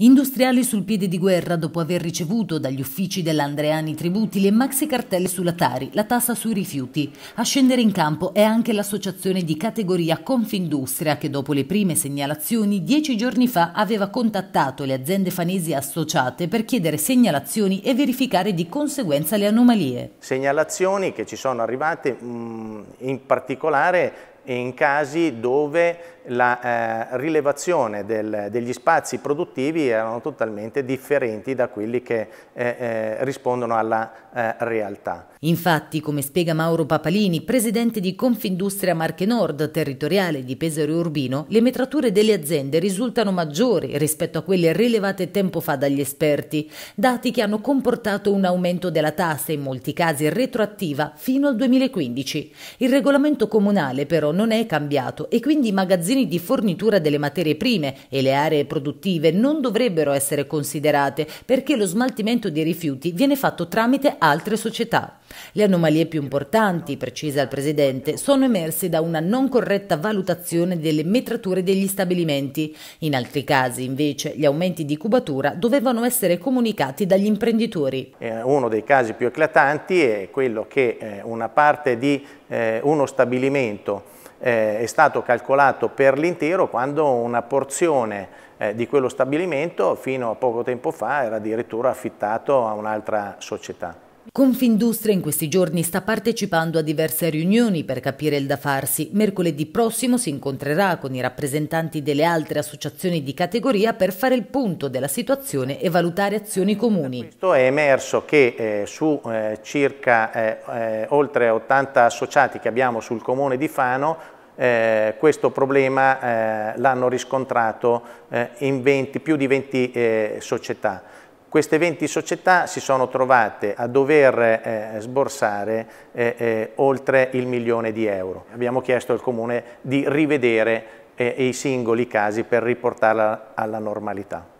Industriali sul piede di guerra dopo aver ricevuto dagli uffici dell'Andreani tributi le maxi cartelle sulla Tari, la tassa sui rifiuti. A scendere in campo è anche l'associazione di categoria Confindustria che dopo le prime segnalazioni dieci giorni fa aveva contattato le aziende fanesi associate per chiedere segnalazioni e verificare di conseguenza le anomalie. Segnalazioni che ci sono arrivate mm, in particolare in casi dove la eh, rilevazione del, degli spazi produttivi erano totalmente differenti da quelli che eh, eh, rispondono alla eh, realtà. Infatti, come spiega Mauro Papalini, presidente di Confindustria Marche Nord, territoriale di Pesaro Urbino, le metrature delle aziende risultano maggiori rispetto a quelle rilevate tempo fa dagli esperti, dati che hanno comportato un aumento della tassa, in molti casi retroattiva, fino al 2015. Il regolamento comunale però non è cambiato e quindi i magazzini di fornitura delle materie prime e le aree produttive non dovrebbero essere considerate perché lo smaltimento dei rifiuti viene fatto tramite altre società. Le anomalie più importanti, precisa il Presidente, sono emerse da una non corretta valutazione delle metrature degli stabilimenti. In altri casi, invece, gli aumenti di cubatura dovevano essere comunicati dagli imprenditori. uno dei casi più eclatanti è quello che eh, una parte di eh, uno stabilimento eh, è stato calcolato per l'intero quando una porzione eh, di quello stabilimento fino a poco tempo fa era addirittura affittato a un'altra società. Confindustria in questi giorni sta partecipando a diverse riunioni per capire il da farsi. Mercoledì prossimo si incontrerà con i rappresentanti delle altre associazioni di categoria per fare il punto della situazione e valutare azioni comuni. Da questo è emerso che eh, su eh, circa eh, eh oltre 80 associati che abbiamo sul comune di Fano eh, questo problema eh, l'hanno riscontrato eh, in 20, più di 20 eh, società. Queste 20 società si sono trovate a dover eh, sborsare eh, eh, oltre il milione di euro. Abbiamo chiesto al Comune di rivedere eh, i singoli casi per riportarla alla normalità.